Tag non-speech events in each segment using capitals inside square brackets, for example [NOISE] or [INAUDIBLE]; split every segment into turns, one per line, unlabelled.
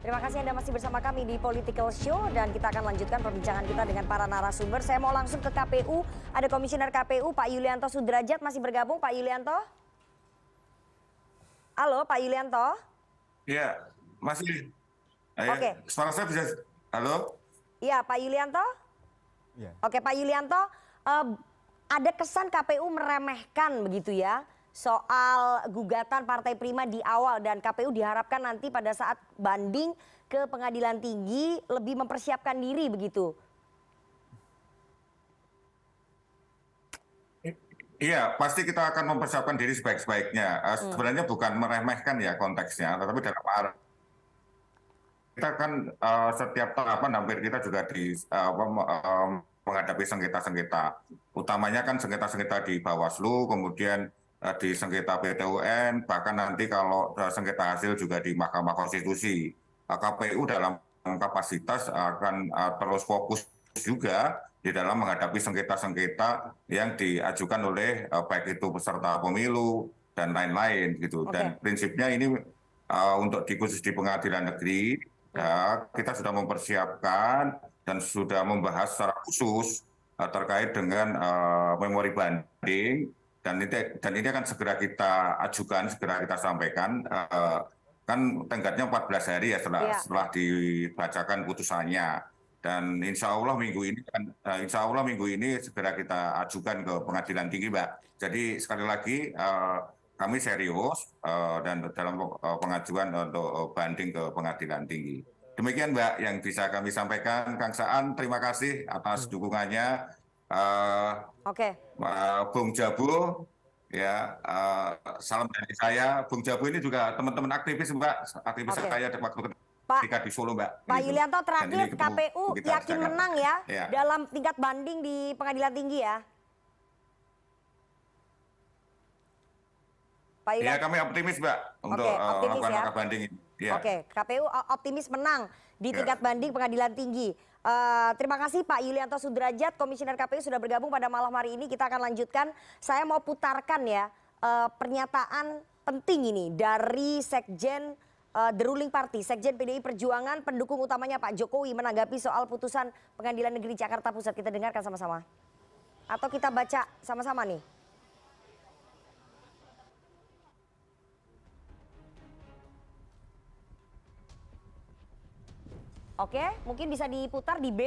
Terima kasih Anda masih bersama kami di Political Show dan kita akan lanjutkan perbincangan kita dengan para narasumber. Saya mau langsung ke KPU, ada Komisioner KPU Pak Yulianto Sudrajat masih bergabung Pak Yulianto? Halo Pak Yulianto?
Iya, masih. Oke. Okay. Suara saya bisa,
halo? Iya Pak Yulianto? Iya. Oke Pak Yulianto, uh, ada kesan KPU meremehkan begitu ya soal gugatan partai prima di awal dan kpu diharapkan nanti pada saat banding ke pengadilan tinggi lebih mempersiapkan diri begitu.
Iya, pasti kita akan mempersiapkan diri sebaik-sebaiknya. Eh, hmm. sebenarnya bukan meremehkan ya konteksnya, tetapi dalam arah kita kan uh, setiap tahapan hampir kita juga di uh, um, menghadapi sengketa-sengketa. Utamanya kan sengketa-sengketa di Bawaslu, kemudian Eh, di sengketa PTUN bahkan nanti kalau eh, sengketa hasil juga di Mahkamah Konstitusi. Eh, KPU dalam kapasitas akan terus fokus juga di dalam menghadapi sengketa-sengketa yang diajukan oleh baik itu peserta pemilu dan lain-lain gitu. Okay. Dan prinsipnya ini untuk di khusus di pengadilan negeri ya, kita sudah mempersiapkan dan sudah membahas secara khusus terkait dengan uh, memori banding dan ini dan ini akan segera kita ajukan, segera kita sampaikan. Uh, kan tenggatnya 14 hari ya setelah ya. setelah dibacakan putusannya. Dan insya Allah minggu ini kan, uh, insya Allah minggu ini segera kita ajukan ke pengadilan tinggi, Mbak. Jadi sekali lagi uh, kami serius uh, dan dalam uh, pengajuan untuk uh, banding ke pengadilan tinggi. Demikian Mbak yang bisa kami sampaikan. Kang Saan, terima kasih atas hmm. dukungannya Eh, Oke. Eh, bung jabu ya eh, salam dari saya bung jabu ini juga teman teman aktivis mbak aktivis saya waktu ketika di Solo mbak Pak gitu. Yulianto terakhir
KPU yakin menang ya, ya dalam tingkat banding di pengadilan tinggi ya Pak Ya kami optimis
mbak untuk okay, melakukan ya. banding ini oke
kpu optimis menang di ya. tingkat banding pengadilan tinggi eh, terima kasih pak yulianto sudrajat komisioner kpu sudah bergabung pada malam hari ini kita akan lanjutkan saya mau putarkan ya eh, pernyataan penting ini dari sekjen eh, The Ruling Party, Sekjen PDI Perjuangan, pendukung utamanya Pak Jokowi menanggapi soal putusan Pengadilan Negeri Jakarta Pusat. Kita dengarkan sama-sama. Atau kita baca sama-sama nih. Oke, mungkin bisa diputar di B.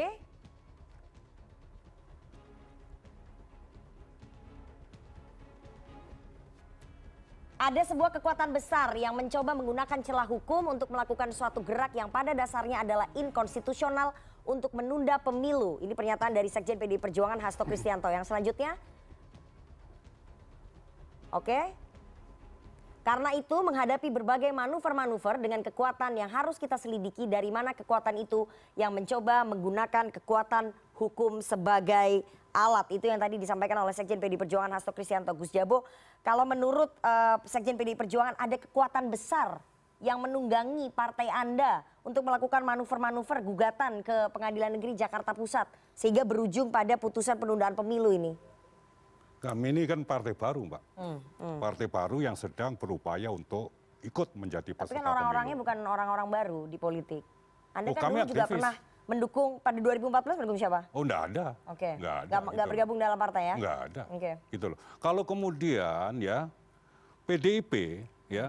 Ada sebuah kekuatan besar yang mencoba menggunakan celah hukum untuk melakukan suatu gerak yang pada dasarnya adalah inkonstitusional untuk menunda pemilu. Ini pernyataan dari Sekjen PD Perjuangan Hasto Kristianto. Yang selanjutnya? Oke. Karena itu menghadapi berbagai manuver-manuver dengan kekuatan yang harus kita selidiki dari mana kekuatan itu yang mencoba menggunakan kekuatan hukum sebagai alat. Itu yang tadi disampaikan oleh Sekjen PD Perjuangan Hasto Kristianto Gus Jabo. Kalau menurut uh, Sekjen PD Perjuangan ada kekuatan besar yang menunggangi partai Anda untuk melakukan manuver-manuver gugatan ke Pengadilan Negeri Jakarta Pusat sehingga berujung pada putusan penundaan pemilu ini.
Kami ini kan partai baru, Mbak.
Hmm, hmm.
Partai baru yang sedang berupaya untuk ikut menjadi peserta pemilu. Tapi kan orang-orangnya
bukan orang-orang baru di politik. Anda oh, kan kami juga pernah mendukung pada 2014 mendukung siapa? Oh, enggak ada. Oke. Okay. Enggak ada. Enggak gitu. bergabung dalam partai ya? Enggak ada. Oke. Okay.
Gitu loh. Kalau kemudian ya PDIP ya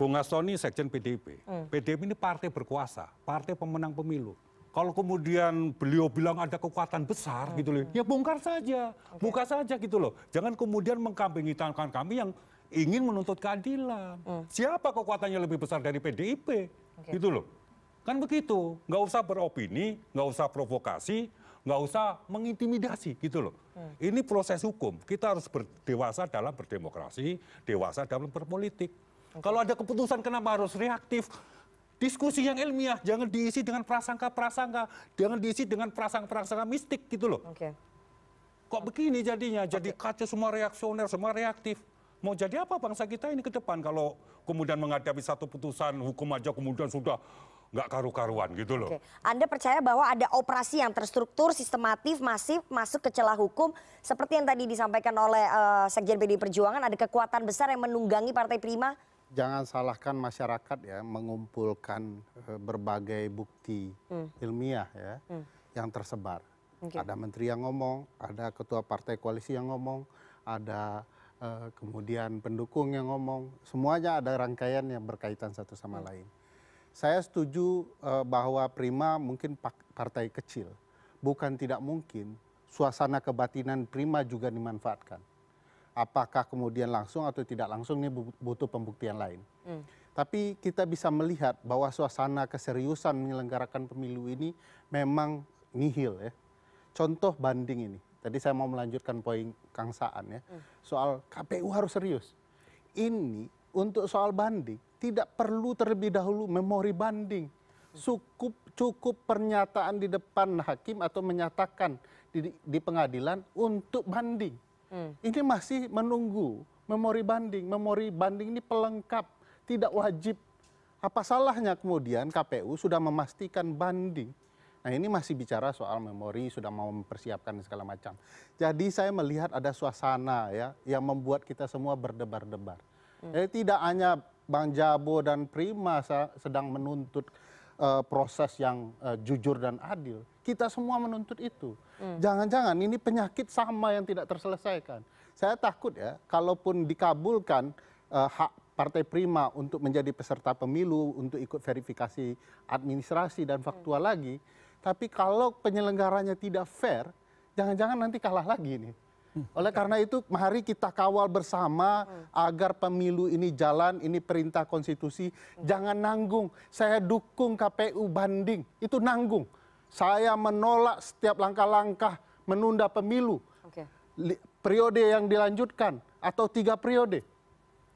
Bung Astoni sekjen PDIP. Hmm. PDIP ini partai berkuasa, partai pemenang pemilu. Kalau kemudian beliau bilang ada kekuatan besar hmm. gitu loh, ya bongkar saja, okay. buka saja gitu loh. Jangan kemudian mengkambingi hitamkan kami yang ingin menuntut keadilan. Hmm. Siapa kekuatannya lebih besar dari PDIP? Okay. Gitu loh. Kan begitu, nggak usah beropini, nggak usah provokasi, nggak usah mengintimidasi gitu loh. Hmm. Ini proses hukum. Kita harus berdewasa dalam berdemokrasi, dewasa dalam berpolitik. Okay. Kalau ada keputusan kenapa harus reaktif? Diskusi yang ilmiah, jangan diisi dengan prasangka-prasangka, jangan diisi dengan prasangka-prasangka mistik gitu loh. Okay. Kok begini jadinya? Jadi okay. kacau semua reaksioner, semua reaktif. Mau jadi apa bangsa kita ini ke depan kalau kemudian menghadapi satu putusan hukum aja kemudian sudah nggak karu-karuan gitu loh. okay.
Anda percaya bahwa ada operasi yang terstruktur, sistematif, masif masuk ke celah hukum seperti yang tadi disampaikan oleh uh, Sekjen PDI Perjuangan ada kekuatan besar yang menunggangi Partai Prima
jangan salahkan masyarakat ya mengumpulkan e, berbagai bukti hmm. ilmiah ya hmm. yang tersebar. Okay. Ada menteri yang ngomong, ada ketua partai koalisi yang ngomong, ada uh, kemudian pendukung yang ngomong. Semuanya ada rangkaian yang berkaitan satu sama hmm. lain. Saya setuju uh, bahwa Prima mungkin partai kecil. Bukan tidak mungkin suasana kebatinan Prima juga dimanfaatkan apakah kemudian langsung atau tidak langsung ini butuh pembuktian lain. Hmm. Tapi kita bisa melihat bahwa suasana keseriusan menyelenggarakan pemilu ini memang nihil ya. Contoh banding ini. Tadi saya mau melanjutkan poin Kang Saan ya. Hmm. Soal KPU harus serius. Ini untuk soal banding tidak perlu terlebih dahulu memori banding. Cukup hmm. cukup pernyataan di depan hakim atau menyatakan di, di pengadilan untuk banding Hmm. ini masih menunggu memori banding memori banding ini pelengkap tidak wajib apa salahnya kemudian kpu sudah memastikan banding nah ini masih bicara soal memori sudah mau mempersiapkan segala macam jadi saya melihat ada suasana ya yang membuat kita semua berdebar debar jadi hmm. eh, tidak hanya bang jabo dan prima sedang menuntut Eh, proses yang eh, jujur dan adil. Kita semua menuntut itu. Hmm. Jangan-jangan ini penyakit sama yang tidak terselesaikan. Saya takut ya, kalaupun dikabulkan eh, hak Partai Prima untuk menjadi peserta pemilu, untuk ikut verifikasi administrasi dan hmm. faktual lagi, tapi kalau penyelenggaranya tidak fair, jangan-jangan nanti kalah lagi nih. Oleh karena itu mari kita kawal bersama agar pemilu ini jalan, ini perintah konstitusi. Jangan nanggung. Saya dukung KPU banding. Itu nanggung. Saya menolak setiap langkah-langkah menunda pemilu. Okay. Periode yang dilanjutkan atau tiga periode.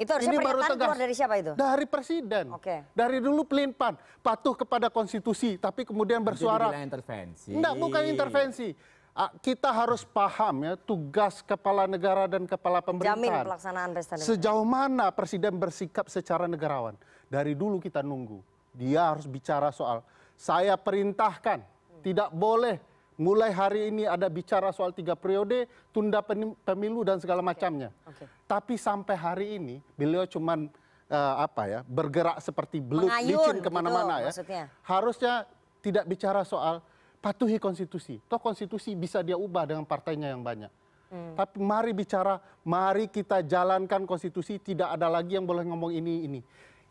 Itu harusnya ini baru tegas. dari siapa itu? Dari
presiden. Oke. Okay. Dari dulu pelimpan patuh kepada konstitusi, tapi kemudian bersuara. tidak bukan intervensi Ah, kita harus paham ya tugas kepala negara dan kepala pemerintahan. Jamin pelaksanaan Sejauh mana presiden bersikap secara negarawan? Dari dulu kita nunggu. Dia harus bicara soal saya perintahkan tidak boleh mulai hari ini ada bicara soal tiga periode, tunda pemilu dan segala macamnya. Okay. Okay. Tapi sampai hari ini beliau cuman uh, apa ya bergerak seperti belut licin gitu kemana-mana ya. Maksudnya. Harusnya tidak bicara soal patuhi konstitusi. Toh konstitusi bisa dia ubah dengan partainya yang banyak. Hmm. Tapi mari bicara, mari kita jalankan konstitusi, tidak ada lagi yang boleh ngomong ini ini.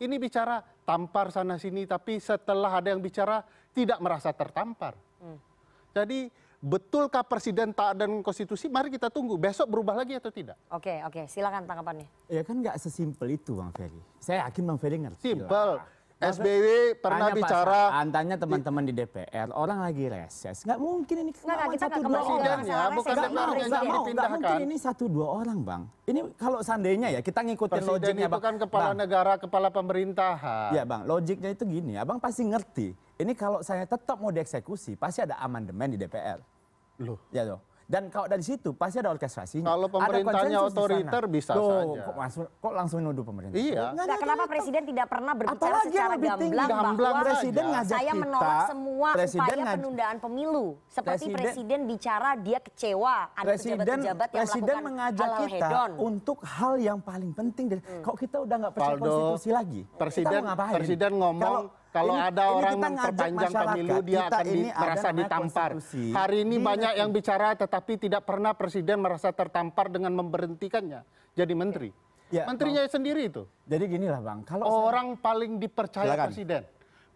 Ini bicara tampar sana sini, tapi setelah ada yang bicara tidak merasa tertampar. Hmm. Jadi betulkah presiden tak dan konstitusi? Mari kita tunggu besok berubah lagi atau tidak.
Oke, oke, silakan tanggapannya.
Ya kan nggak sesimpel itu Bang Ferry. Saya yakin Bang Ferry ngerti. Simpel. Lah. SBY pernah Hanya bicara antanya teman-teman di DPR orang lagi reses nggak mungkin ini
kenapa kita satu dua orang ya, bukan nggak mau nggak mau nggak
mungkin kan? ini
satu dua orang bang ini kalau seandainya ya kita ngikutin logiknya itu bang. kan
kepala bang. negara kepala pemerintahan ya
bang logiknya itu gini abang pasti ngerti ini kalau saya tetap mau dieksekusi pasti ada amandemen di DPR loh ya loh dan kalau dari situ pasti ada orkestrasi. Kalau pemerintahnya otoriter bisa Loh, saja. Kok, masuk, kok langsung menuduh pemerintah? Iya. Nah, kenapa
itu. presiden tidak pernah berbicara Apalagi secara gamblang, gamblang bahwa presiden iya. ngajak saya menolak kita, semua presiden upaya penundaan pemilu. Seperti presiden, presiden bicara dia kecewa ada pejabat-pejabat yang presiden mengajak kita hedon.
untuk hal yang paling penting. Hmm. Kalau kita udah nggak percaya Paldo, konstitusi lagi, presiden, kita mau ngapain? Presiden ngomong. Kalau kalau ini, ada ini orang memperpanjang pemilu, dia akan di, merasa ditampar.
Hari ini ini iya. banyak yang bicara, tetapi tidak pernah Presiden merasa tertampar dengan memberhentikannya jadi menteri. Ya, Menterinya bang. sendiri itu. Jadi gini lah bang, kalau orang saya... paling dipercaya Silakan. Presiden,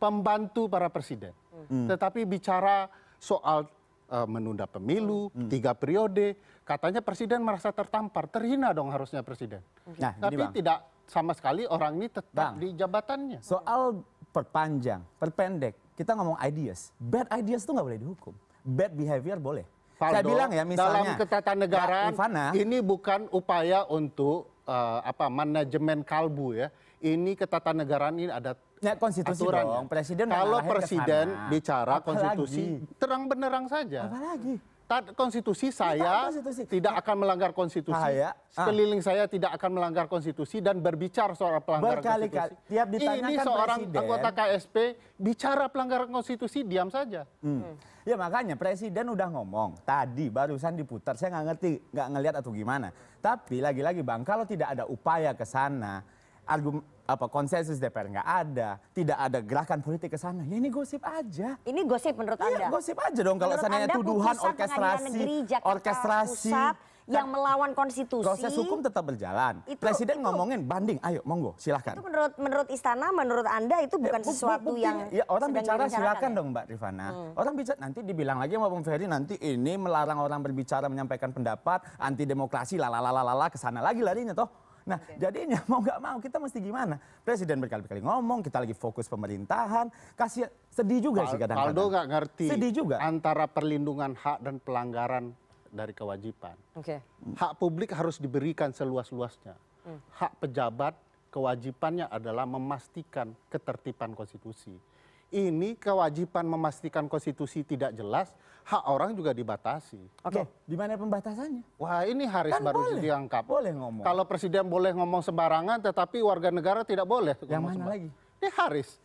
pembantu para Presiden, hmm. tetapi bicara soal uh, menunda pemilu hmm. tiga periode, katanya Presiden merasa tertampar, terhina dong harusnya Presiden. Nah, tapi tidak sama sekali orang ini tetap bang, di jabatannya. Soal perpanjang, perpendek. Kita ngomong ideas. Bad
ideas itu nggak boleh dihukum. Bad behavior boleh. Faldo, Saya bilang ya misalnya dalam ketatanegaraan Ivana,
ini bukan upaya untuk uh, apa manajemen kalbu ya. Ini ketatanegaraan ini ada ya, konstitusi aturan. Dong. Presiden kalau presiden kesana. bicara konstitusi terang benerang saja. Apalagi taat konstitusi saya konstitusi. tidak akan melanggar konstitusi. Ah, Sekeliling ah. saya tidak akan melanggar konstitusi dan berbicara soal pelanggaran Berkali konstitusi. Kali, tiap ditanyakan Ini seorang presiden, anggota KSP bicara pelanggaran konstitusi diam saja.
Hmm. Hmm. Ya makanya presiden udah ngomong tadi barusan diputar saya nggak ngerti nggak ngelihat atau gimana. Tapi lagi-lagi bang kalau tidak ada upaya ke sana argumen apa konsensus DPR nggak ada, tidak ada gerakan politik ke sana. Ya ini gosip aja. Ini
gosip menurut iya, Anda? gosip aja dong kalau seandainya tuduhan orkestrasi, negeri, Jakarta, orkestrasi pusat yang melawan konstitusi. Proses hukum
tetap berjalan. Itu, Presiden itu, ngomongin banding, ayo monggo silahkan. Itu
menurut menurut istana, menurut Anda itu bukan ya, sesuatu bu, yang ya, orang bicara silahkan ya?
dong Mbak Rifana. Hmm. Orang bicara nanti dibilang lagi sama Bung Ferry nanti ini melarang orang berbicara menyampaikan pendapat, anti demokrasi lalalalala ke sana lagi larinya toh. Nah, okay. jadinya [LAUGHS] mau nggak mau kita mesti gimana?
Presiden berkali-kali ngomong, kita lagi fokus pemerintahan, kasih sedih juga Pal sih kadang-kadang. Aldo nggak ngerti sedih juga. antara perlindungan hak dan pelanggaran dari kewajiban. Okay. Hak publik harus diberikan seluas-luasnya. Hmm. Hak pejabat kewajibannya adalah memastikan ketertiban konstitusi ini kewajiban memastikan konstitusi tidak jelas, hak orang juga dibatasi. Oke, okay. di mana pembatasannya? Wah, ini Haris kan baru boleh. diangkat. Boleh ngomong. Kalau presiden boleh ngomong sembarangan, tetapi warga negara tidak boleh. Yang mana lagi? Ini Haris.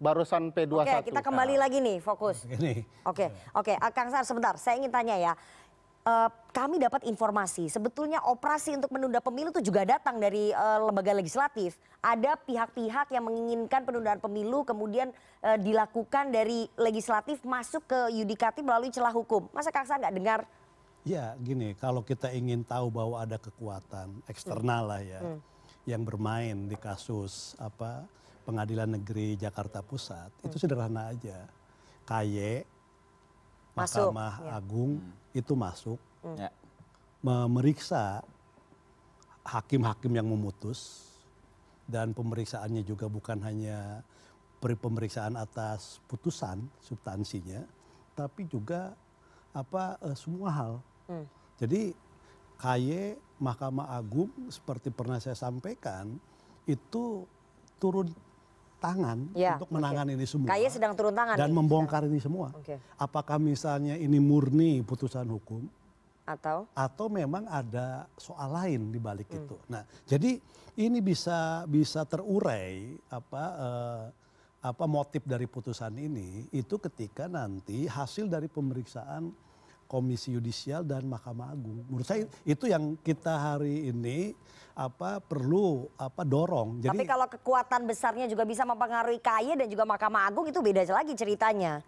Barusan P21. Oke, kita kembali nah. lagi nih, fokus. Oke, oke.
Okay. Ah, okay. Kang Sar, sebentar. Saya ingin tanya ya. Eh, kami dapat informasi sebetulnya operasi untuk menunda pemilu itu juga datang dari eh, lembaga legislatif. Ada pihak-pihak yang menginginkan penundaan pemilu kemudian eh, dilakukan dari legislatif masuk ke yudikatif melalui celah hukum. Masa Kang Saan nggak dengar?
Ya gini, kalau kita ingin tahu bahwa ada kekuatan eksternal lah ya hmm. yang bermain di kasus apa pengadilan negeri Jakarta Pusat hmm. itu sederhana aja. KY, Mahkamah Masuk, ya. Agung. Hmm itu masuk hmm. ya. memeriksa hakim-hakim yang memutus dan pemeriksaannya juga bukan hanya pemeriksaan atas putusan substansinya tapi juga apa eh, semua hal. Hmm. Jadi KY Mahkamah Agung seperti pernah saya sampaikan itu turun tangan ya, untuk menangani okay. ini semua. Kaya
sedang turun tangan dan nih.
membongkar ini semua. Ya, okay. Apakah misalnya ini murni putusan hukum atau atau memang ada soal lain di balik hmm. itu. Nah, jadi ini bisa bisa terurai apa eh, apa motif dari putusan ini itu ketika nanti hasil dari pemeriksaan Komisi Yudisial dan Mahkamah Agung. Menurut saya itu yang kita hari ini apa perlu apa dorong. Jadi, Tapi
kalau kekuatan besarnya juga bisa mempengaruhi KAI dan juga Mahkamah Agung itu beda lagi ceritanya.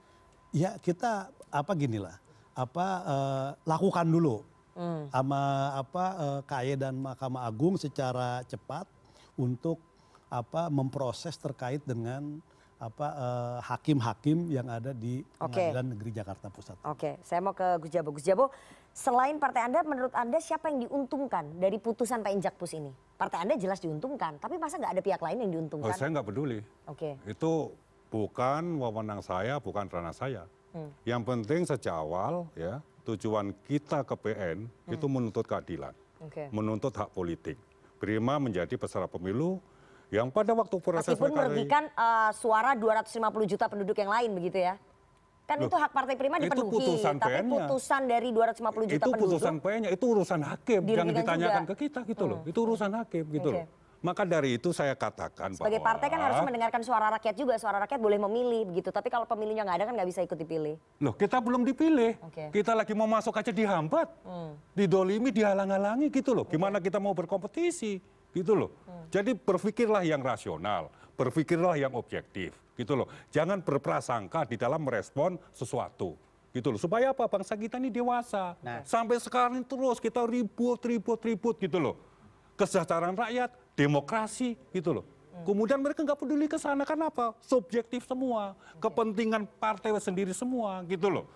Ya kita apa ginilah apa eh, lakukan dulu hmm. sama apa eh, KAI dan Mahkamah Agung secara cepat untuk apa memproses terkait dengan apa eh, hakim-hakim yang ada di okay. Pengadilan Negeri Jakarta Pusat. Oke,
okay. saya mau ke Gus Jabo. Gus Jabo, selain partai Anda, menurut Anda siapa yang diuntungkan dari putusan Pak Injakpus ini? Partai Anda jelas diuntungkan, tapi masa nggak ada pihak lain yang diuntungkan? Oh, saya nggak peduli. Oke. Okay.
Itu bukan wewenang saya, bukan ranah saya. Hmm. Yang penting sejak awal ya tujuan kita ke PN hmm. itu menuntut keadilan, okay. menuntut hak politik. Prima menjadi peserta pemilu, yang pada waktu proses Meskipun merugikan
uh, suara 250 juta penduduk yang lain begitu ya. Kan Loh, itu hak partai prima dipenuhi, itu putusan tapi putusan dari 250 juta itu penduduk. Itu putusan
PN-nya, itu urusan hakim, jangan ditanyakan juga. ke kita gitu loh. Hmm. Itu urusan hakim gitu okay. loh. Maka dari itu saya katakan Sebagai bahwa... partai kan harus
mendengarkan suara rakyat juga. Suara rakyat boleh memilih begitu. Tapi kalau pemilihnya nggak ada kan nggak bisa ikut dipilih.
Loh kita belum dipilih. Okay. Kita lagi mau masuk aja dihambat. Hmm. Didolimi, dihalang-halangi gitu loh. Gimana kita mau berkompetisi? gitu loh. Jadi berpikirlah yang rasional, berpikirlah yang objektif, gitu loh. Jangan berprasangka di dalam merespon sesuatu, gitu loh. Supaya apa? Bangsa kita ini dewasa. Nah. Sampai sekarang terus kita ribut, ribut, ribut, gitu loh. Kesejahteraan rakyat, demokrasi, gitu loh. Hmm. Kemudian mereka nggak peduli ke sana karena apa? Subjektif semua, kepentingan partai sendiri semua, gitu loh.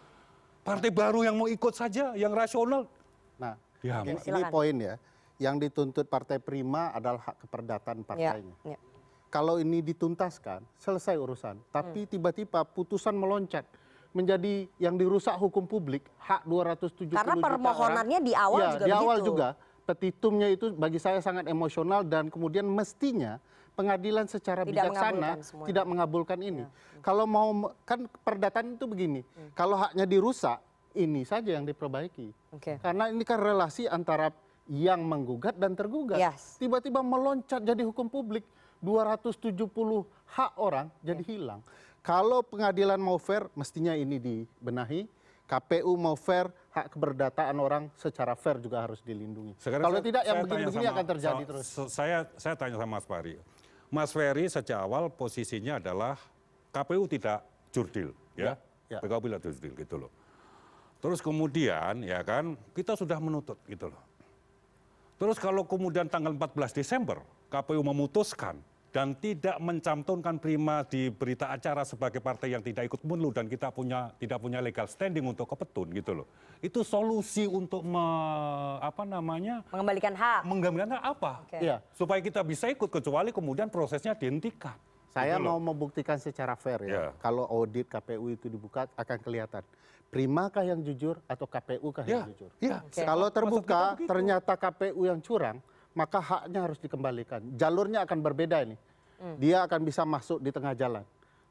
Partai baru yang mau ikut saja, yang rasional. Nah, ya, ini poin
ya yang dituntut partai prima adalah hak keperdataan ya, partainya. Ya, ya. Kalau ini dituntaskan, selesai urusan. Tapi hmm. tiba-tiba hmm. putusan meloncat menjadi yang dirusak hukum publik hak 270 Karena permohonannya di awal ya, juga di begitu. awal juga petitumnya itu bagi saya sangat emosional dan kemudian mestinya pengadilan secara tidak bijaksana tidak mengabulkan ini. Ya. Hmm. Kalau mau kan perdataan itu begini. Hmm. Kalau haknya dirusak ini saja yang diperbaiki. Okay. Karena ini kan relasi antara yang menggugat dan tergugat. Tiba-tiba yes. meloncat jadi hukum publik 270 hak orang jadi yes. hilang. Kalau pengadilan mau fair mestinya ini dibenahi. KPU mau fair, hak keberdataan orang secara fair juga harus dilindungi.
Sekarang Kalau saya, tidak yang begini-begini akan terjadi sama, terus. Saya saya tanya sama Mas Ferry Mas Ferry sejak awal posisinya adalah KPU tidak jurdil, ya, ya. ya. PKU tidak jurdil gitu loh. Terus kemudian ya kan kita sudah menuntut gitu loh. Terus kalau kemudian tanggal 14 Desember KPU memutuskan dan tidak mencantumkan Prima di berita acara sebagai partai yang tidak ikut munlu dan kita punya tidak punya legal standing untuk kepetun gitu loh. Itu solusi untuk me, apa namanya?
mengembalikan hak. Mengembalikan hak apa? Okay. Ya.
Supaya kita bisa ikut kecuali kemudian prosesnya dihentikan.
Saya gitu mau loh. membuktikan secara fair ya. Yeah. Kalau audit KPU itu dibuka akan kelihatan. Prima primakah yang jujur atau KPU kah ya, yang jujur? Ya. Okay. Kalau terbuka kan gitu. ternyata KPU yang curang, maka haknya harus dikembalikan. Jalurnya akan berbeda ini. Hmm. Dia akan bisa masuk di tengah jalan.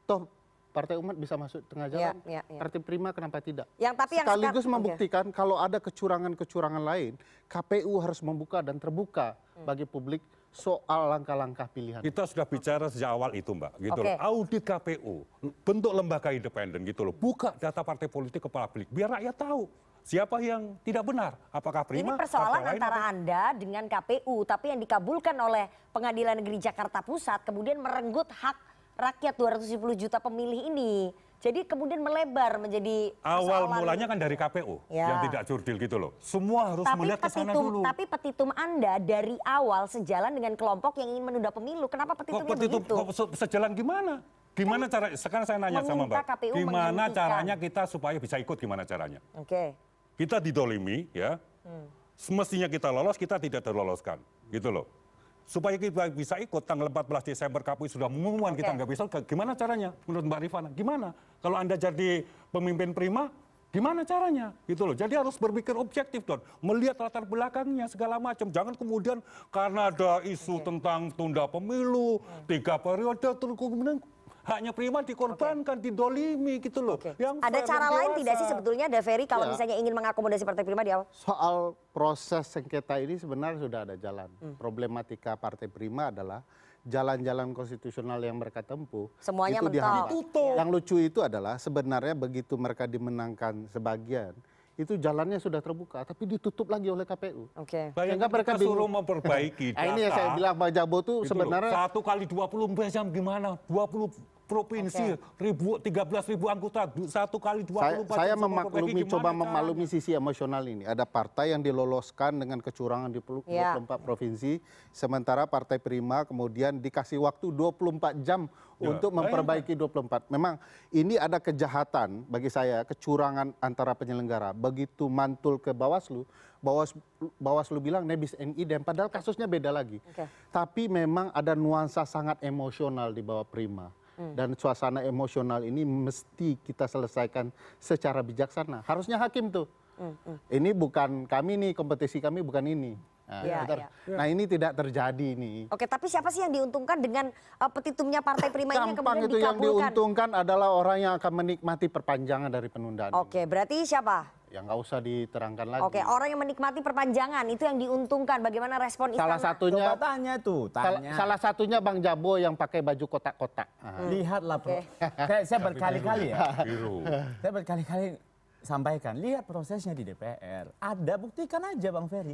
Toh Partai Umat bisa masuk di tengah ya, jalan. Ya, ya, ya. Partai Prima kenapa tidak?
Yang tapi sekaligus yang membuktikan
okay. kalau ada kecurangan-kecurangan lain, KPU harus membuka dan terbuka hmm. bagi publik soal langkah-langkah pilihan.
Kita sudah bicara sejak awal itu, Mbak. Gitu okay. loh. Audit KPU, bentuk lembaga independen gitu loh. Buka data partai politik ke publik biar rakyat tahu siapa yang tidak benar, apakah prima? Ini persoalan lain, antara
Anda dengan KPU, tapi yang dikabulkan oleh Pengadilan Negeri Jakarta Pusat kemudian merenggut hak rakyat 270 juta pemilih ini. Jadi kemudian melebar menjadi awal gitu. mulanya kan
dari KPU ya. yang tidak jurdil gitu loh. Semua harus tapi melihat ke sana dulu.
Tapi petitum Anda dari awal sejalan dengan kelompok yang ingin menunda pemilu. Kenapa petitumnya kok petitum, begitu?
Kok sejalan gimana? Gimana kan cara sekarang saya nanya sama Mbak. KPU gimana caranya kita supaya bisa ikut gimana caranya? Oke. Okay. Kita didolimi ya. Hmm. Semestinya kita lolos, kita tidak terloloskan. Gitu loh supaya kita bisa ikut tanggal 14 Desember KPU sudah mengumumkan okay. kita nggak bisa, gimana caranya? Menurut Mbak Rifana, gimana? Kalau Anda jadi pemimpin prima, gimana caranya? Gitu loh. Jadi harus berpikir objektif dong, melihat latar belakangnya segala macam. Jangan kemudian karena ada isu okay. tentang tunda pemilu, hmm. tiga periode, terus kemudian haknya prima dikorbankan, okay. didolimi gitu loh. Okay. Yang Ada cara lain tidak sih
sebetulnya Daveri kalau ya. misalnya ingin mengakomodasi Partai Prima di awal? Soal
proses sengketa ini sebenarnya sudah ada jalan. Hmm. Problematika Partai Prima adalah jalan-jalan konstitusional yang mereka tempuh Semuanya itu mental. Yang lucu itu adalah sebenarnya begitu mereka dimenangkan sebagian itu jalannya sudah terbuka tapi ditutup lagi oleh KPU. Oke. Okay. Sehingga mereka bingung. suruh memperbaiki [LAUGHS] nah, ini yang saya bilang Pak Jabo tuh gitu sebenarnya satu
kali 20 jam gimana? 20 provinsi okay. ribu 13 ribu anggota satu kali 24 saya, saya memaklumi gimana, coba memaklumi
sisi emosional ini ada partai yang diloloskan dengan kecurangan di 24 ya. provinsi sementara partai prima kemudian dikasih waktu 24 jam ya. untuk memperbaiki 24 memang ini ada kejahatan bagi saya kecurangan antara penyelenggara begitu mantul ke Bawaslu Bawas Bawaslu bilang nebis NI dan padahal kasusnya beda lagi. Okay. Tapi memang ada nuansa sangat emosional di bawah Prima. Hmm. dan suasana emosional ini mesti kita selesaikan secara bijaksana. Harusnya hakim tuh. Hmm, hmm. Ini bukan kami nih kompetisi kami bukan ini. Nah, ya, ya. nah ini tidak terjadi nih.
Oke, tapi siapa sih yang diuntungkan dengan uh, petitumnya Partai Prima ini yang kemudian itu dikabulkan? Yang
diuntungkan adalah orang yang akan menikmati perpanjangan dari penundaan.
Oke, ini. berarti siapa?
Ya nggak usah diterangkan lagi. Oke, orang
yang menikmati perpanjangan itu yang diuntungkan. Bagaimana respon istana? Salah satunya
Coba tanya tuh, tanya. Salah, salah satunya Bang Jabo yang pakai baju kotak-kotak. Hmm. Nah. Lihatlah, Bro. Okay. [LAUGHS] saya, berkali-kali ya. ya. Biru.
saya berkali-kali sampaikan, lihat prosesnya di DPR. Ada buktikan aja Bang Ferry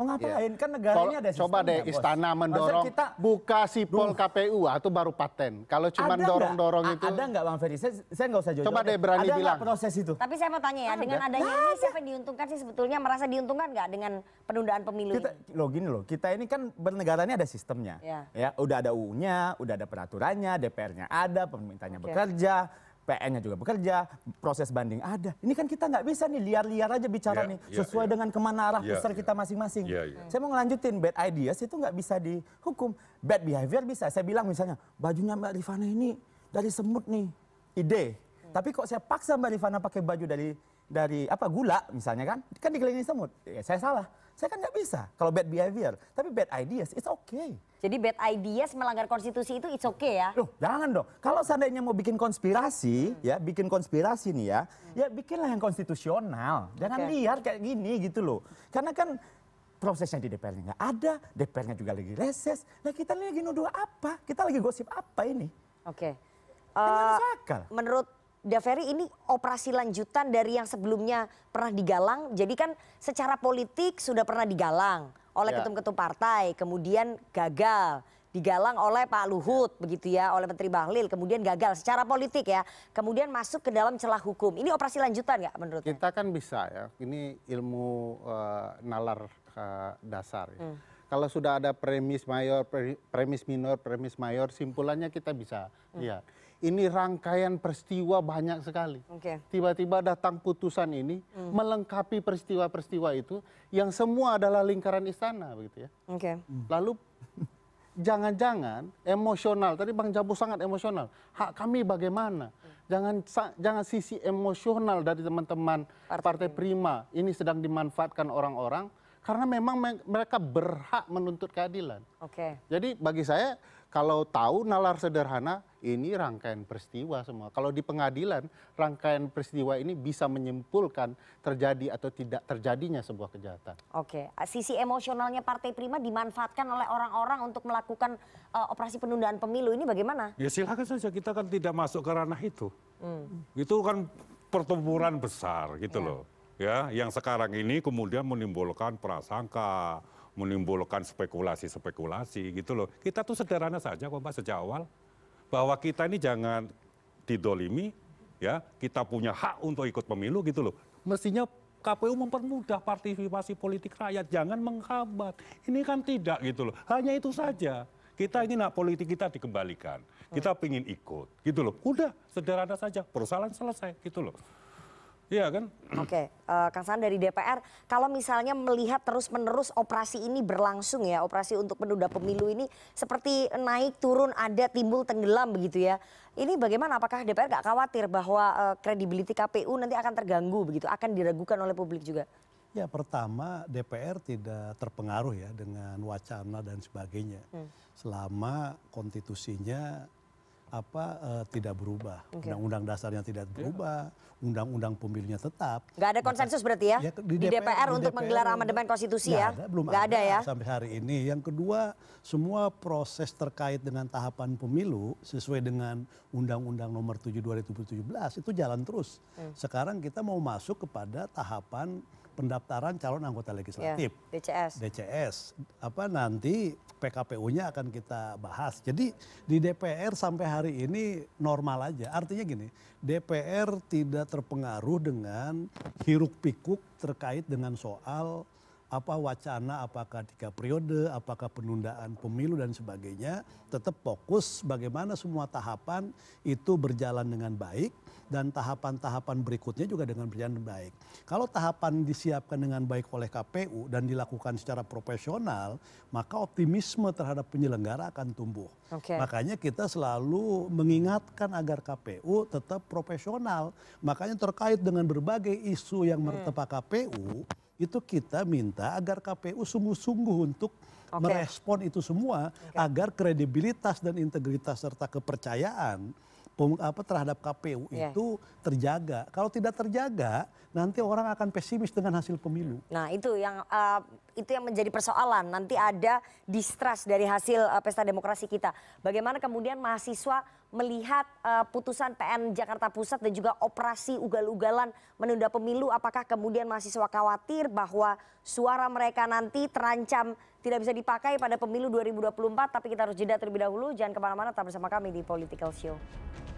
Oh, ngapain? Ya. Kan negara ini ada Coba deh istana bos. mendorong kita,
buka sipol Duh. KPU atau ah, baru paten. Kalau
cuma dorong-dorong
itu. Ada nggak Bang Ferry? Saya, saya nggak usah jodoh. Coba deh berani ada bilang.
Ada proses itu?
Tapi saya mau tanya ya, ada dengan adanya ada. ini siapa yang diuntungkan sih sebetulnya? Merasa diuntungkan nggak dengan penundaan pemilu kita, ini?
Loh gini loh, kita ini kan bernegara ini ada sistemnya. Ya. ya udah ada UU-nya, udah ada peraturannya, DPR-nya ada, pemerintahnya okay. bekerja PN-nya juga bekerja, proses banding ada. Ini kan kita nggak bisa nih liar-liar aja bicara yeah, nih yeah, sesuai yeah. dengan kemana arah yeah, besar yeah. kita masing-masing. Yeah, yeah. Saya mau ngelanjutin bad ideas itu nggak bisa dihukum, bad behavior bisa. Saya bilang misalnya bajunya Mbak Rifana ini dari semut nih, ide. Hmm. Tapi kok saya paksa Mbak Rifana pakai baju dari dari apa gula misalnya kan, kan dikelilingi semut. Ya, saya salah. Saya kan nggak bisa kalau bad behavior. Tapi bad ideas, it's okay.
Jadi bad ideas melanggar konstitusi itu it's okay
ya? Loh, jangan dong. Kalau seandainya mau bikin konspirasi, hmm. ya bikin konspirasi nih ya, hmm. ya bikinlah yang konstitusional. Jangan okay. liar kayak gini gitu loh. Karena kan prosesnya di DPR-nya nggak ada, DPR-nya juga lagi reses. Nah kita lagi nuduh apa? Kita lagi gosip apa
ini? Oke. Okay. Uh, eh, menurut Daveri ini operasi lanjutan dari yang sebelumnya pernah digalang. Jadi kan secara politik sudah pernah digalang oleh ya. ketum-ketum ya. partai, kemudian gagal digalang oleh Pak Luhut ya. begitu ya, oleh Menteri Bahlil, kemudian gagal secara politik ya, kemudian masuk ke dalam celah hukum. Ini operasi lanjutan nggak menurut
kita kan bisa ya, ini ilmu uh, nalar uh, dasar. Ya. Hmm kalau sudah ada premis mayor, premis minor, premis mayor, simpulannya kita bisa lihat. Ini rangkaian peristiwa banyak sekali. Tiba-tiba okay. datang putusan ini hmm. melengkapi peristiwa-peristiwa itu yang semua adalah lingkaran istana, begitu ya. Okay. Hmm. Lalu jangan-jangan emosional. Tadi Bang Jabu sangat emosional. Hak kami bagaimana? Hmm. Jangan jangan sisi emosional dari teman-teman Partai Prima ini sedang dimanfaatkan orang-orang karena memang mereka berhak menuntut keadilan. Oke. Jadi bagi saya kalau tahu nalar sederhana ini rangkaian peristiwa semua. Kalau di pengadilan rangkaian peristiwa ini bisa menyimpulkan terjadi atau tidak terjadinya sebuah kejahatan.
Oke, sisi emosionalnya Partai Prima dimanfaatkan oleh orang-orang untuk melakukan uh, operasi penundaan pemilu ini bagaimana?
Ya
silakan saja kita kan tidak masuk ke ranah itu. Hmm. Itu kan pertempuran besar gitu ya. loh ya yang sekarang ini kemudian menimbulkan prasangka, menimbulkan spekulasi-spekulasi gitu loh. Kita tuh sederhana saja kok Pak sejak awal bahwa kita ini jangan didolimi ya, kita punya hak untuk ikut pemilu gitu loh. Mestinya KPU mempermudah partisipasi politik rakyat, jangan menghambat. Ini kan tidak gitu loh. Hanya itu saja. Kita ingin hak politik kita dikembalikan. Kita ingin ikut gitu loh. Udah sederhana saja, persoalan selesai gitu loh. Iya kan?
Oke, okay. uh, eh, Kang Saan dari DPR, kalau misalnya melihat terus-menerus operasi ini berlangsung ya, operasi untuk penunda pemilu ini seperti naik turun ada timbul tenggelam begitu ya. Ini bagaimana? Apakah DPR nggak khawatir bahwa eh, kredibilitas uh, KPU nanti akan terganggu begitu, akan diragukan oleh publik juga?
Ya pertama DPR tidak terpengaruh ya dengan wacana dan sebagainya. Hmm. Selama konstitusinya apa uh, tidak berubah. Undang-undang okay. dasarnya tidak berubah, undang-undang pemilunya tetap.
Gak ada konsensus Maka, berarti ya, ya di, DPR, di DPR untuk DPR, menggelar amandemen konstitusi ya? Ada, belum gak ada, ada ya sampai
hari ini. Yang kedua, semua proses terkait dengan tahapan pemilu sesuai dengan Undang-Undang Nomor 7 2017 itu jalan terus. Hmm. Sekarang kita mau masuk kepada tahapan pendaftaran calon anggota legislatif. Ya, DCS. DCS. Apa nanti PKPU-nya akan kita bahas. Jadi di DPR sampai hari ini normal aja. Artinya gini, DPR tidak terpengaruh dengan hiruk pikuk terkait dengan soal apa wacana apakah tiga periode, apakah penundaan pemilu dan sebagainya, tetap fokus bagaimana semua tahapan itu berjalan dengan baik dan tahapan-tahapan berikutnya juga dengan berjalan baik. Kalau tahapan disiapkan dengan baik oleh KPU dan dilakukan secara profesional, maka optimisme terhadap penyelenggara akan tumbuh.
Okay. Makanya
kita selalu mengingatkan agar KPU tetap profesional. Makanya terkait dengan berbagai isu yang merteba hmm. KPU, itu kita minta agar KPU sungguh-sungguh untuk okay. merespon itu semua okay. agar kredibilitas dan integritas serta kepercayaan apa terhadap KPU yeah. itu terjaga. Kalau tidak terjaga, nanti orang akan pesimis dengan hasil pemilu.
Nah, itu yang uh, itu yang menjadi persoalan. Nanti ada distrust dari hasil uh, pesta demokrasi kita. Bagaimana kemudian mahasiswa melihat uh, putusan PN Jakarta Pusat dan juga operasi ugal-ugalan menunda pemilu, apakah kemudian mahasiswa khawatir bahwa suara mereka nanti terancam tidak bisa dipakai pada pemilu 2024, tapi kita harus jeda terlebih dahulu. Jangan kemana-mana, tetap bersama kami di Political Show.